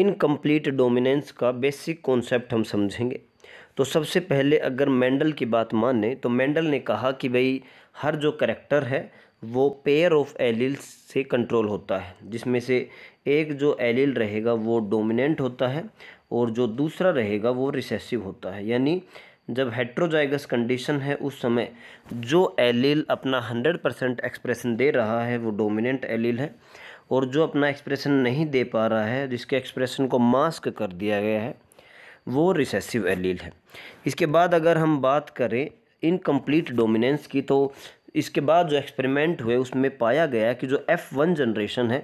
incomplete dominance का basic concept हम समझेंगे तो सबसे पहले अगर मेंडल की बात माने तो मेंडल ने कहा कि भाई हर जो करेक्टर है वो पेयर ऑफ एलिल्स से कंट्रोल होता है जिसमें से एक जो एलिल रहेगा वो डोमिनेंट होता है और जो दूसरा रहेगा वो रिसेसिव होता है यानी जब हेट्रोजाइगस कंडीशन है उस समय जो एलिल अपना हंड्रेड परसेंट एक्सप्रेशन दे रहा है वो डोमिनेंट एलिल है और जो अपना एक्सप्रेशन नहीं दे पा रहा है जिसके एक्सप्रेशन को मास्क कर दिया गया है वो रिसेसिव एलील है इसके बाद अगर हम बात करें इनकम्प्लीट डोमिनेंस की तो इसके बाद जो एक्सपेरिमेंट हुए उसमें पाया गया कि जो एफ़ वन जनरेशन है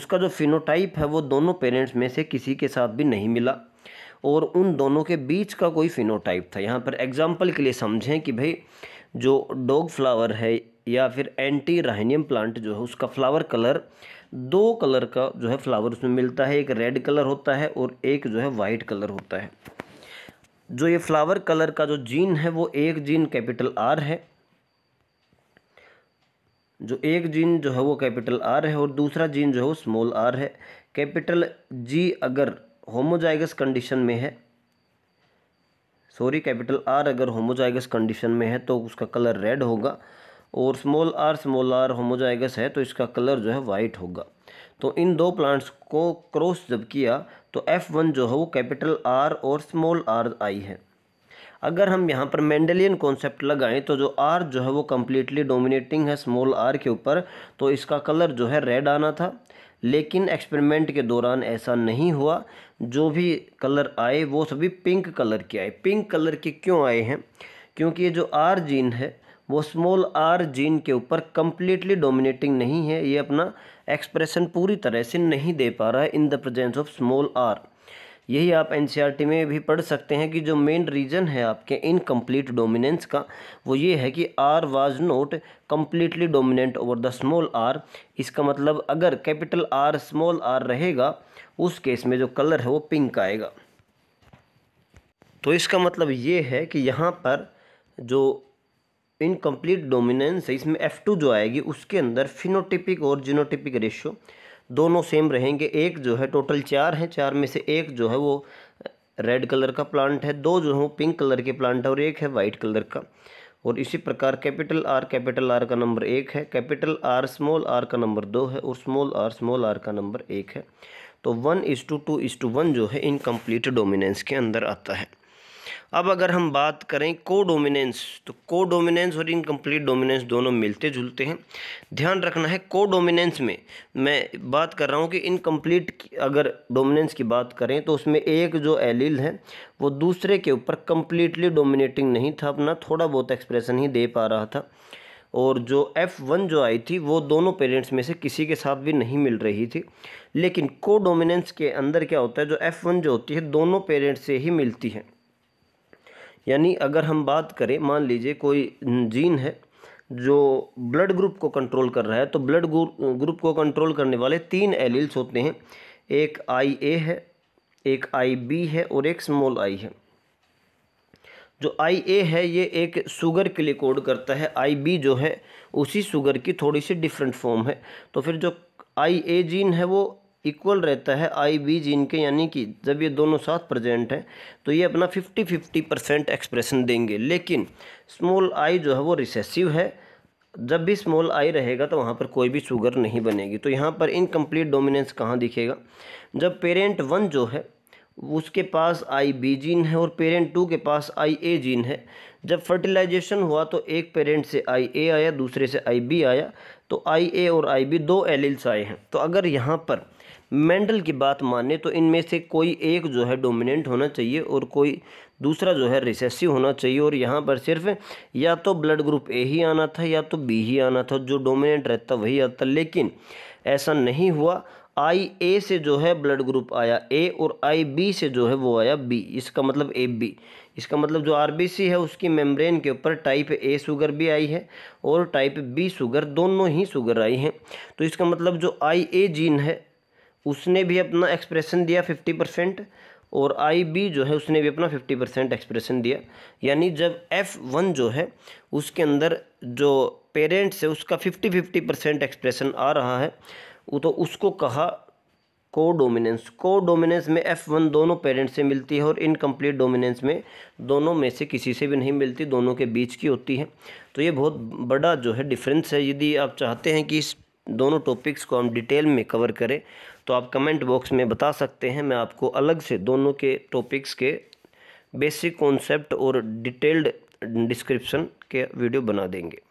उसका जो फिनोटाइप है वो दोनों पेरेंट्स में से किसी के साथ भी नहीं मिला और उन दोनों के बीच का कोई फिनोटाइप था यहाँ पर एग्जाम्पल के लिए समझें कि भाई जो डॉग फ्लावर है या फिर एंटी राहनियम प्लांट जो है उसका फ्लावर कलर दो कलर का जो है फ्लावर उसमें मिलता है एक रेड कलर होता है और एक जो है वाइट कलर होता है जो ये फ्लावर कलर का जो जीन है वो एक जीन कैपिटल आर है जो एक जीन जो है वो कैपिटल आर है और दूसरा जीन जो है वो स्मॉल आर है कैपिटल जी अगर होमोजाइगस कंडीशन में है सॉरी कैपिटल आर अगर होमोजाइगस कंडीशन में है तो उसका कलर रेड होगा और small are small R homozygous है तो इसका कलर जो है वाइट होगा तो इन दो प्लांट्स को क्रॉस जब किया तो एफ़ वन जो है वो कैपिटल आर और स्मॉल आर आई है अगर हम यहाँ पर मेंडेलियन कॉन्सेप्ट लगाएं तो जो आर जो है वो कम्प्लीटली डोमिनेटिंग है स्मॉल आर के ऊपर तो इसका कलर जो है रेड आना था लेकिन एक्सपेरिमेंट के दौरान ऐसा नहीं हुआ जो भी कलर आए वो सभी पिंक कलर के आए पिंक कलर के क्यों आए हैं क्योंकि ये जो आर जीन है वो स्मॉल आर जीन के ऊपर कम्प्लीटली डोमिनेटिंग नहीं है ये अपना एक्सप्रेशन पूरी तरह से नहीं दे पा रहा है in the presence of small R यही आप एन e में भी पढ़ सकते हैं कि जो मेन रीज़न है आपके इनकम्प्लीट डोमिनेंस का वो ये है कि R was not completely dominant over the small r इसका मतलब अगर कैपिटल आर स्मॉल आर रहेगा उस केस में जो कलर है वो पिंक आएगा तो इसका मतलब ये है कि यहाँ पर जो इनकम्प्लीट डोमिनेंस है इसमें एफ़ जो आएगी उसके अंदर फिनोटिपिक और जिनोटिपिक रेशियो दोनों सेम रहेंगे एक जो है टोटल चार हैं चार में से एक जो है वो रेड कलर का प्लांट है दो जो है वो पिंक कलर के प्लांट है और एक है वाइट कलर का और इसी प्रकार कैपिटल आर कैपिटल आर का नंबर एक है कैपिटल आर स्मॉल आर का नंबर दो है और स्मॉल आर स्मॉल आर का नंबर एक है तो one is to two two is to जो है इनकम्प्लीट डोमिनेंस के अंदर आता है अब अगर हम बात करें को डोमिनेंस तो को डोमिनेंस और इनकम्प्लीट डोमिनेंस दोनों मिलते जुलते हैं ध्यान रखना है को डोमिनेंस में मैं बात कर रहा हूँ कि इनकम्प्लीट अगर डोमिनेंस की बात करें तो उसमें एक जो एलील है वो दूसरे के ऊपर कम्प्लीटली डोमिनेटिंग नहीं था अपना थोड़ा बहुत एक्सप्रेशन ही दे पा रहा था और जो एफ़ वन जो आई थी वो दोनों पेरेंट्स में से किसी के साथ भी नहीं मिल रही थी लेकिन को डोमिनेंस के अंदर क्या होता है जो एफ़ वन जो होती है दोनों पेरेंट्स से ही मिलती है यानी अगर हम बात करें मान लीजिए कोई जीन है जो ब्लड ग्रुप को कंट्रोल कर रहा है तो ब्लड ग्रुप को कंट्रोल करने वाले तीन एलील्स होते हैं एक आई ए है एक आई बी है और एक स्मॉल आई है जो आई ए है ये एक शुगर के लिए कोड करता है आई बी जो है उसी शुगर की थोड़ी सी डिफरेंट फॉर्म है तो फिर जो आई ए जीन है वो इक्वल रहता है आई बी जीन के यानी कि जब ये दोनों साथ प्रेजेंट हैं तो ये अपना फिफ्टी फिफ्टी परसेंट एक्सप्रेशन देंगे लेकिन स्मॉल आई जो है वो रिसेसिव है जब भी स्मॉल आई रहेगा तो वहाँ पर कोई भी शुगर नहीं बनेगी तो यहाँ पर इनकम्प्लीट डोमिनेंस कहाँ दिखेगा जब पेरेंट वन जो है उसके पास आई बी जीन है और पेरेंट टू के पास आई ए जीन है जब फर्टिलाइजेशन हुआ तो एक पेरेंट से आई ए आया दूसरे से आई बी आया तो आई ए और आई बी दो एलिल्स आए हैं तो अगर यहाँ पर मेंडल की बात माने तो इनमें से कोई एक जो है डोमिनेंट होना चाहिए और कोई दूसरा जो है रिसेसिव होना चाहिए और यहाँ पर सिर्फ या तो ब्लड ग्रुप ए ही आना था या तो बी ही आना था जो डोमिनेंट रहता वही आता लेकिन ऐसा नहीं हुआ आई ए से जो है ब्लड ग्रुप आया ए और आई बी से जो है वो आया बी इसका मतलब ए बी इसका मतलब जो आर बी सी है उसकी मेम्ब्रेन के ऊपर टाइप ए शुगर भी आई है और टाइप बी शुगर दोनों ही शुगर आई हैं तो इसका मतलब जो आई ए जीन है उसने भी अपना एक्सप्रेशन दिया फिफ्टी परसेंट और आई बी जो है उसने भी अपना फिफ्टी परसेंट एक्सप्रेशन दिया यानी जब एफ़ वन जो है उसके अंदर जो पेरेंट्स है उसका फिफ्टी फिफ्टी परसेंट एक्सप्रेशन आ रहा है वो तो उसको कहा को डोमिनेंस को डोमिनेंस में एफ़ वन दोनों पेरेंट्स से मिलती है और इनकम्प्लीट डोमिनेंस में दोनों में से किसी से भी नहीं मिलती दोनों के बीच की होती है तो ये बहुत बड़ा जो है डिफरेंस है यदि आप चाहते हैं कि इस दोनों टॉपिक्स को हम डिटेल में कवर करें तो आप कमेंट बॉक्स में बता सकते हैं मैं आपको अलग से दोनों के टॉपिक्स के बेसिक कॉन्सेप्ट और डिटेल्ड डिस्क्रिप्शन के वीडियो बना देंगे